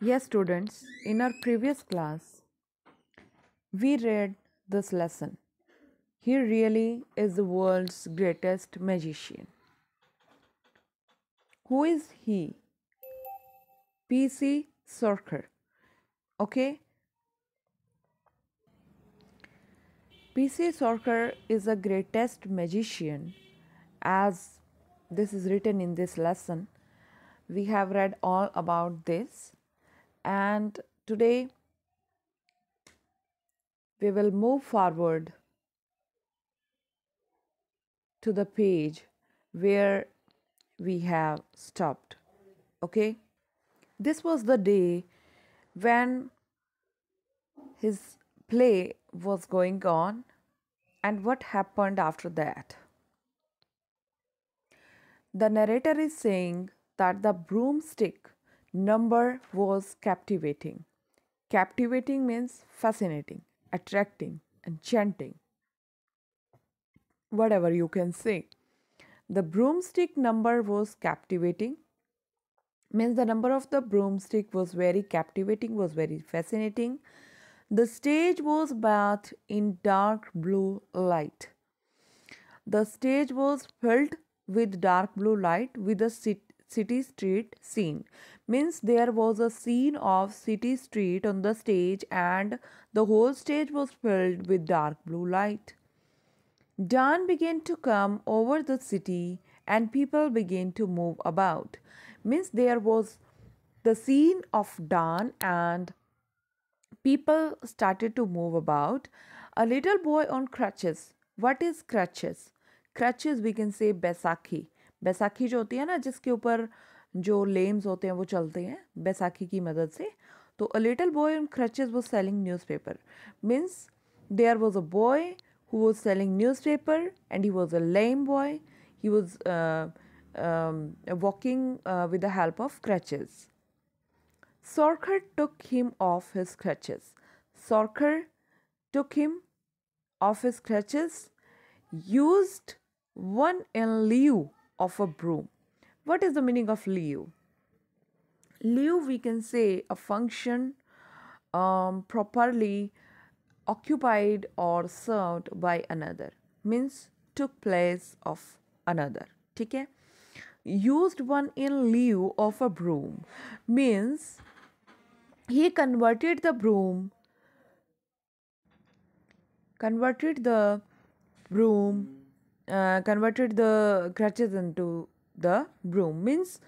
Yes, students, in our previous class, we read this lesson. He really is the world's greatest magician. Who is he? P.C. Sorker. Okay? P.C. Sorker is the greatest magician as this is written in this lesson. We have read all about this and today we will move forward to the page where we have stopped okay this was the day when his play was going on and what happened after that the narrator is saying that the broomstick Number was captivating. Captivating means fascinating, attracting, enchanting. Whatever you can say. The broomstick number was captivating, means the number of the broomstick was very captivating, was very fascinating. The stage was bathed in dark blue light. The stage was filled with dark blue light with a city street scene means there was a scene of city street on the stage and the whole stage was filled with dark blue light dawn began to come over the city and people began to move about means there was the scene of dawn and people started to move about a little boy on crutches what is crutches crutches we can say besaki Baisakhi जो होती है ना जिसके ऊपर जो limbs होते हैं वो चलते हैं बैसाखी की मदद से तो a little boy in crutches was selling newspaper means they are was a boy who was selling newspaper and he was a lame boy he was walking with the help of crutches Sorcar took him off his crutches Sorcar took him off his crutches use one in lieu of a broom. What is the meaning of liu? Liu, we can say a function um, properly occupied or served by another means took place of another. Okay, used one in lieu of a broom means he converted the broom converted the broom converted the crutches into the broom means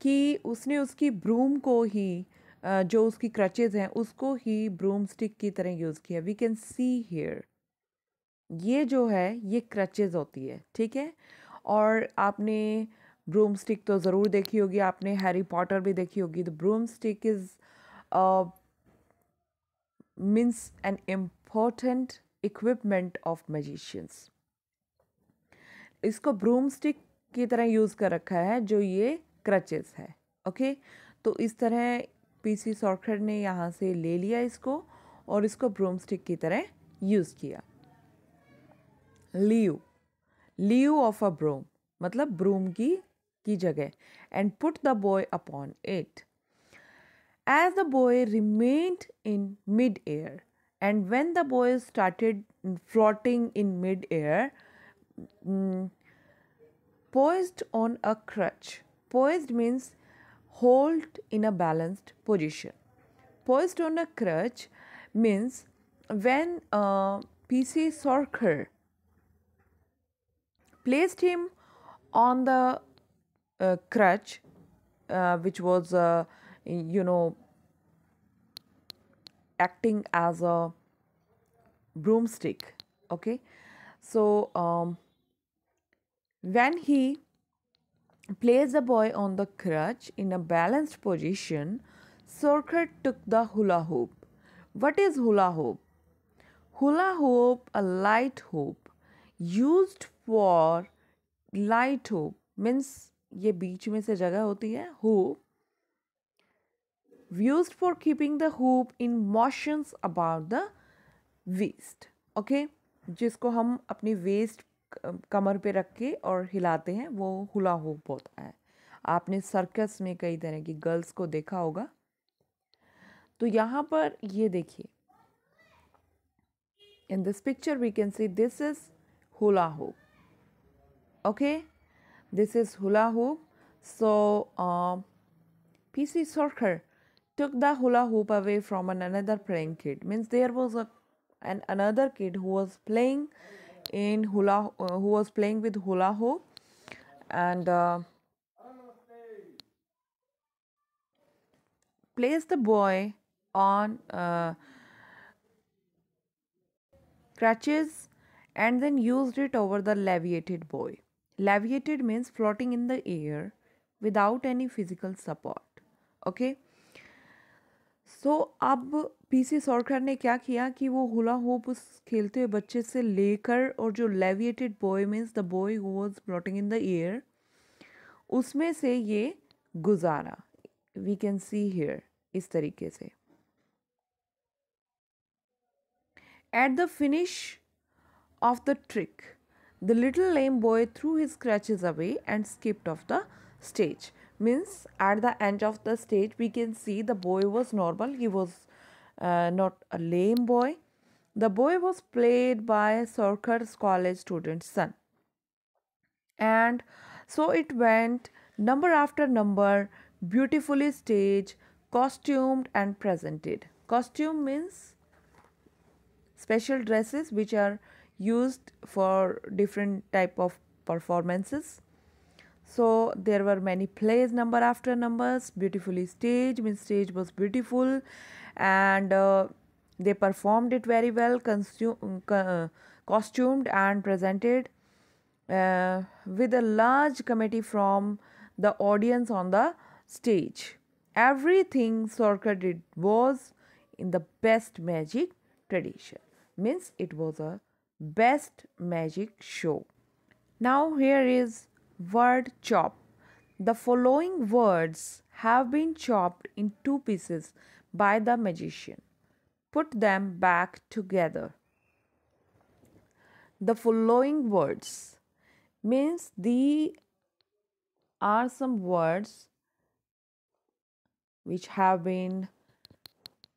कि उसने उसकी broom को ही uh, जो उसकी crutches हैं उसको ही broom broomstick की तरह यूज़ किया वी कैन सी हेयर ये जो है ये क्रचेज होती है ठीक है और आपने ब्रूम स्टिक तो ज़रूर देखी होगी आपने हैरी पॉटर भी देखी होगी the broomstick is means an important equipment of magicians इसको ब्रूम स्टिक की तरह यूज़ कर रखा है जो ये क्रचेस है ओके तो इस तरह पीसी सॉर्टखड ने यहाँ से ले लिया इसको और इसको ब्रूम स्टिक की तरह यूज़ किया lieu lieu of a broom मतलब ब्रूम की की जगह and put the boy upon it as the boy remained in mid air and when the boy started floating in mid air mm, poised on a crutch. Poised means hold in a balanced position. Poised on a crutch means when PC Sorker placed him on the uh, crutch, uh, which was, uh, you know, acting as a broomstick. Okay, so um, When he placed the boy on the crutch in a balanced position, sorkar took the hula hoop. What is hula hoop? Hula hoop, a light hoop, used for light hoop means ye beech mein se jagah hoti hai hoop used for keeping the hoop in motions about the waist okay जिसको हम अपनी waist कमर पे रख के और हिलाते हैं वो हुला होप होता है आपने सर्कस में कई तरह की गर्ल्स को देखा होगा तो यहाँ पर ये देखिए in this picture we can see this is hula hoop okay this is hula hoop so P C took the hula hoop away from another playing kid means there was a an another kid who was playing in hula uh, who was playing with hula hoop, and uh, placed the boy on uh, crutches and then used it over the leviated boy. Leviated means floating in the air without any physical support. Okay, so so, अब P C C ने क्या किया कि वो hula hope उस खेलते हुए बच्चे से लेकर और जो levitated boy means the boy who was floating in the air उसमें से ये गुजारा वी कैन सी हेयर इस तरीके से at the finish of the trick the little lame boy threw his scratches away and skipped off the stage means at the end of the stage we can see the boy was normal he was uh, not a lame boy the boy was played by Sarkar's college student's son and so it went number after number beautifully staged costumed and presented costume means special dresses which are used for different type of performances so there were many plays number after numbers beautifully staged means stage was beautiful and uh, they performed it very well mm, uh, costumed and presented uh, with a large committee from the audience on the stage everything circled did was in the best magic tradition means it was a best magic show now here is Word chop. The following words have been chopped in two pieces by the magician. Put them back together. The following words means these are some words which have been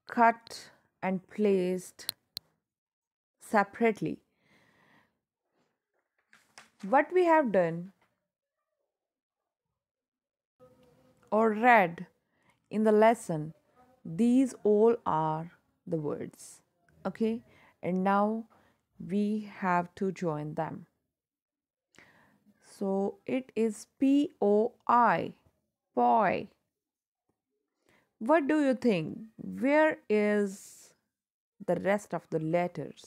cut and placed separately. What we have done or read in the lesson these all are the words okay and now we have to join them so it is p o i poi what do you think where is the rest of the letters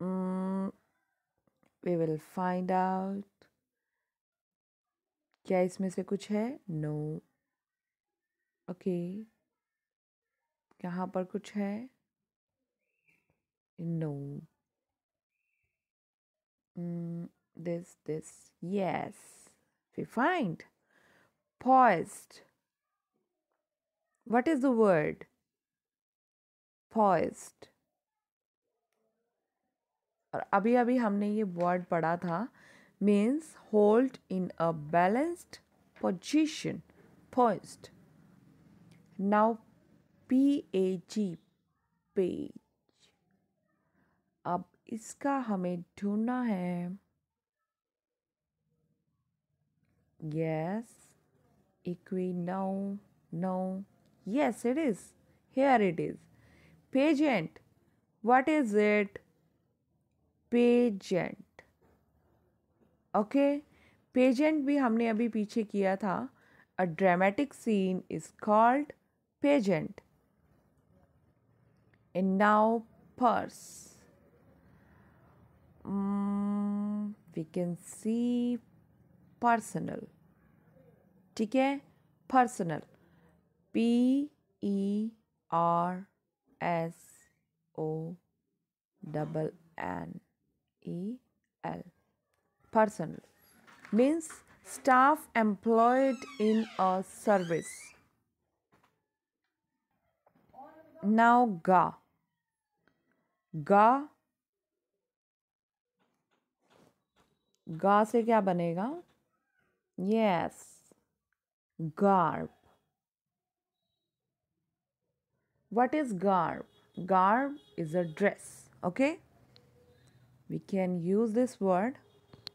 mm, we will find out क्या इसमें से कुछ है no okay यहाँ पर कुछ है no this this yes find poised what is the word poised और अभी अभी हमने ये वर्ड पढ़ा था means hold in a balanced position, poised. Now, PAG, page. अब इसका हमें ढूंढना है yes equi no no yes it is here it is pageant what is it pageant okay pageant भी हमने अभी पीछे किया था a dramatic scene is called pageant in now purse we can see personal ठीक है personal P E R S O double N E L person means staff employed in a service. Now ga. गा गा se क्या बनेगा Yes, garb. what is garb garb is a dress okay we can use this word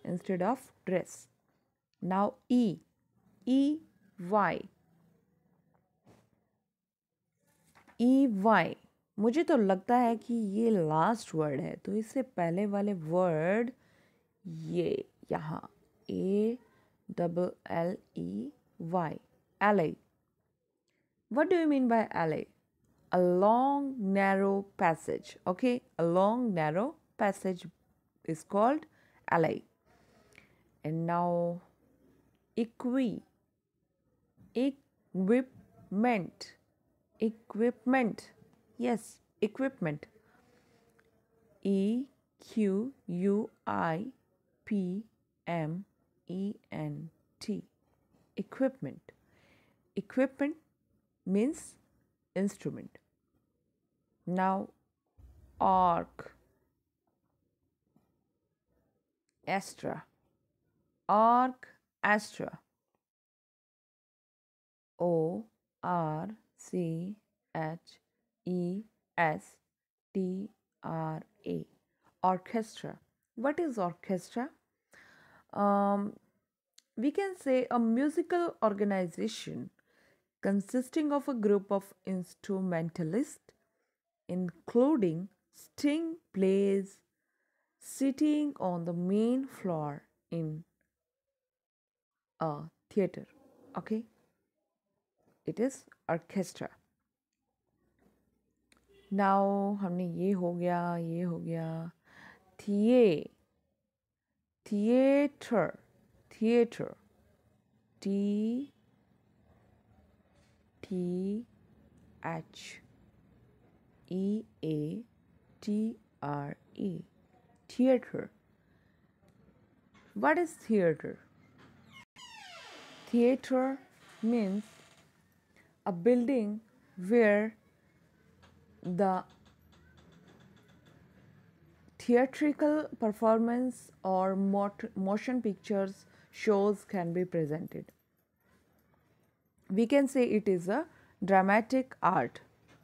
instead of dress. Now E, E Y, E Y. मुझे तो लगता है कि ये लास्ट वर्ड है तो इससे पहले वाले वर्ड ये यहाँ A double L E Y alley. What do you mean by alley? A long narrow passage. Okay, a long narrow passage is called alley. and now equi equipment equipment yes equipment e q u i p m e n t equipment equipment means instrument now arc extra Orchestra. O r c h e s t r a. Astra. O R C H E S T R A. Orchestra. What is orchestra? Um, we can say a musical organization consisting of a group of instrumentalists, including string players, sitting on the main floor in a theater okay it is orchestra now हमने ये हो गया ये हो गया थिए theatre theatre T T H E A T R E theatre what is theater theater means a building where the theatrical performance or motion pictures shows can be presented. We can say it is a dramatic art.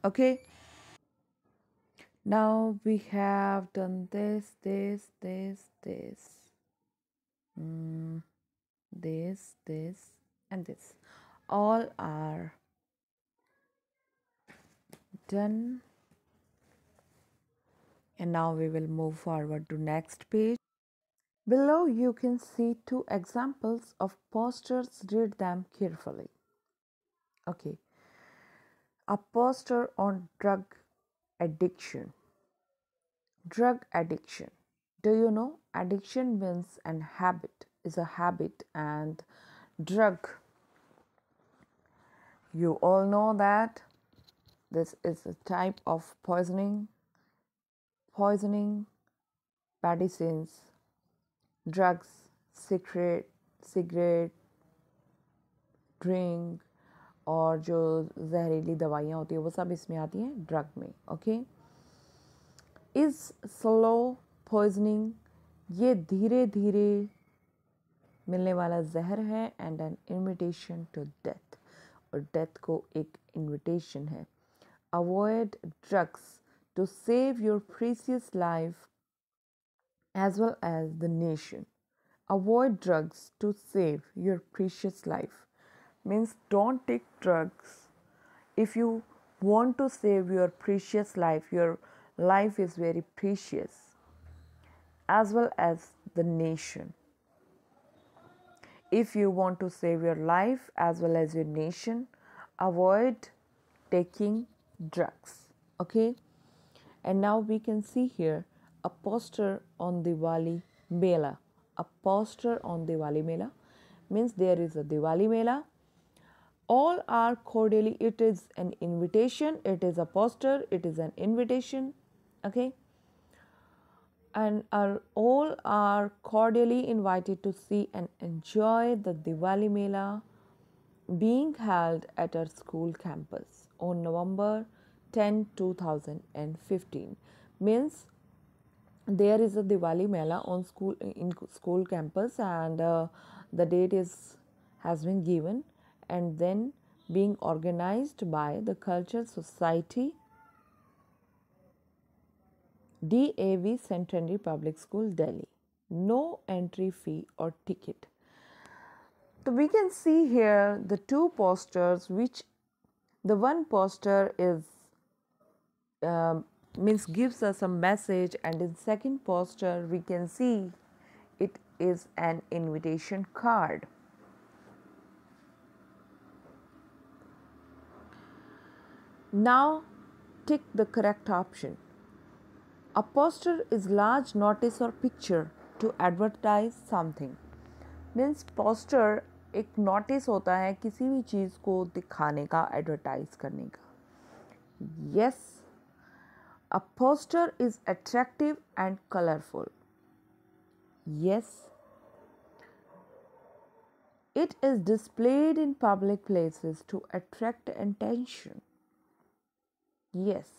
Okay. Now we have done this, this, this, this. Mm this, this, and this. All are done. And now we will move forward to next page. Below you can see two examples of posters. Read them carefully. Okay. A poster on drug addiction. Drug addiction. Do you know addiction means an habit is a habit and drug. You all know that this is a type of poisoning, poisoning, medicines, drugs, cigarette, cigarette, drink, or जो जहरीली दवाइयाँ होती है वो सब इसमें आती हैं drug में okay. इज़ slow poisoning, ये धीरे धीरे मिलने वाला जहर है and an invitation to death और डेथ को एक इनविटेशन है avoid drugs to save your precious life as well as the nation avoid drugs to save your precious life means don't take drugs if you want to save your precious life your life is very precious as well as the nation If you want to save your life as well as your nation, avoid taking drugs. Okay, and now we can see here a poster on Diwali Mela. A poster on Diwali Mela means there is a Diwali Mela. All are cordially, it is an invitation, it is a poster, it is an invitation. Okay, and are all are cordially invited to see and enjoy the Diwali Mela being held at our school campus on November 10, 2015. Means there is a Diwali Mela on school in school campus and uh, the date is has been given and then being organized by the cultural society DAV Centenary Public School, Delhi. No entry fee or ticket. So we can see here the two posters which the one poster is um, means gives us a message and in second poster we can see it is an invitation card. Now tick the correct option. a poster is large notice or picture to advertise something means poster एक notice होता है किसी भी चीज को दिखाने का advertise करने का yes a poster is attractive and colourful yes it is displayed in public places to attract attention yes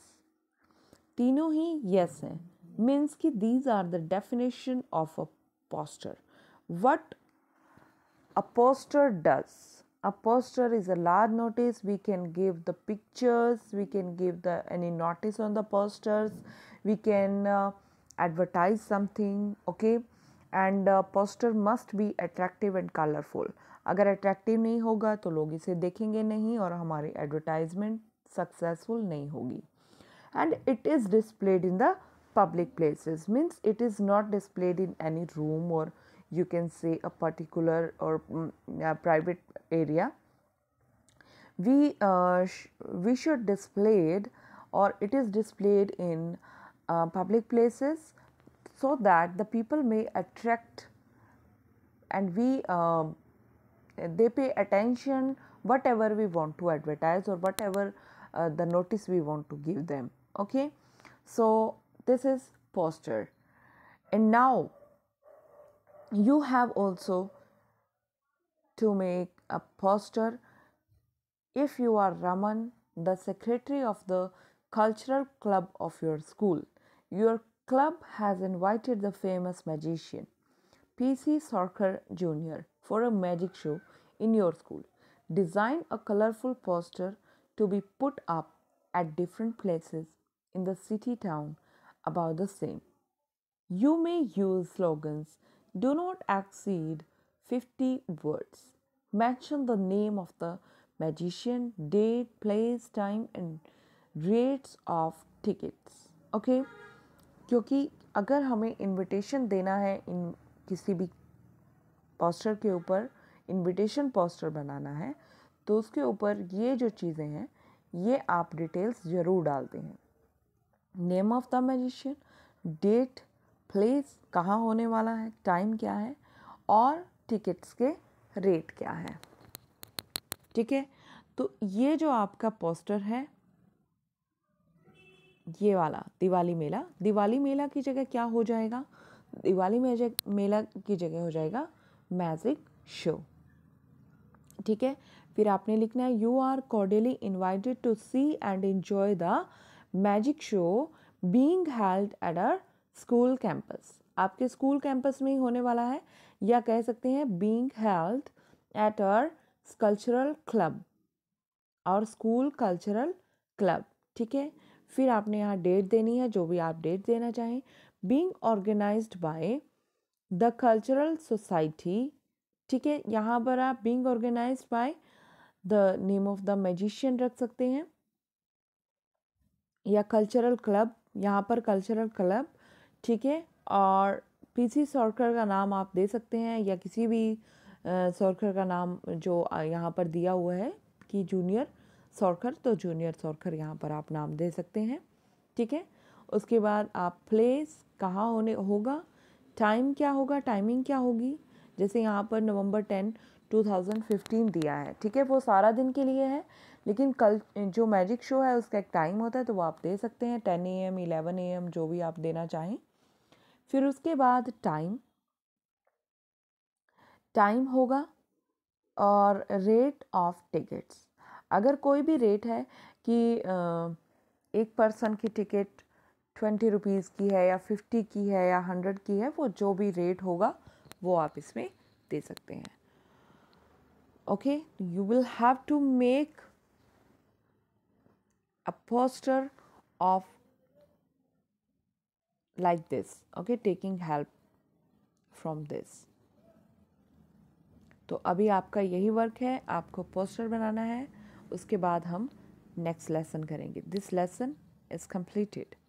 तीनों ही यस हैं मीन्स कि these are the definition of a poster what a poster does a poster is a large notice we can give the pictures we can give the any notice on the posters we can advertise something okay and poster must be attractive and colourful अगर attractive नहीं होगा तो लोग इसे देखेंगे नहीं और हमारी एडवर्टाइजमेंट सक्सेसफुल नहीं होगी and it is displayed in the public places means it is not displayed in any room or you can say a particular or um, mm, a private area we uh, sh we should display it or it is displayed in uh, public places so that the people may attract and we uh, they pay attention whatever we want to advertise or whatever uh, the notice we want to give them okay so this is posture and now you have also to make a posture if you are raman the secretary of the cultural club of your school your club has invited the famous magician pc sorker jr for a magic show in your school design a colorful poster to be put up at different places in the city town about the same. You may use slogans do not exceed 50 words. Mention the name of the magician, date, place, time and rates of tickets. Okay? क्योंकि अगर हमें invitation देना है इन किसी भी poster के ऊपर invitation poster बनाना है तो उसके ऊपर ये जो चीज़ें हैं ये आप डिटेल्स ज़रूर डालते हैं name of the magician date place कहाँ होने वाला है टाइम क्या है और टिकट्स के रेट क्या है ठीक है तो ये जो आपका पोस्टर है ये वाला दिवाली मेला दिवाली मेला की जगह क्या हो जाएगा दिवाली मेला की जगह हो जाएगा मैजिक शो ठीक है फिर आपने लिखना है you are cordially invited to see and enjoy the magic show being held at our school campus आपके स्कूल कैंपस में ही होने वाला है या कह सकते हैं being held at our cultural club और स्कूल कल्चरल क्लब ठीक है फिर आपने यहाँ डेट देनी है जो भी आप डेट देना चाहें being organise by the cultural society ठीक है यहाँ पर आप being organise by the name of the magician रख सकते हैं या कल्चरल क्लब यहाँ पर कल्चरल क्लब ठीक है और पीसी सी का नाम आप दे सकते हैं या किसी भी सॉर्कर का नाम जो यहाँ पर दिया हुआ है कि जूनियर सॉर्कर तो जूनियर सॉर्कर यहाँ पर आप नाम दे सकते हैं ठीक है उसके बाद आप प्लेस कहाँ होने होगा टाइम क्या होगा टाइमिंग क्या होगी जैसे यहाँ पर नवंबर टेन 2015 दिया है ठीक है वो सारा दिन के लिए है लेकिन कल जो मैजिक शो है उसका एक टाइम होता है तो वो आप दे सकते हैं ten A M eleven A M जो भी आप देना चाहें फिर उसके बाद टाइम टाइम होगा और रेट ऑफ टिकट्स अगर कोई भी रेट है कि एक पर्सन की टिकट ट्वेंटी रुपीज़ की है या फिफ्टी की है या हंड्रेड की है वो जो भी रेट होगा वो आप इसमें दे सकते हैं okay you will have to make a poster of like this okay taking help from this तो अभी आपका यही वर्क है आपको पोस्टर बनाना है उसके बाद हम नेक्स्ट लेसन करेंगे दिस लेसन इज़ कम्प्लीटेड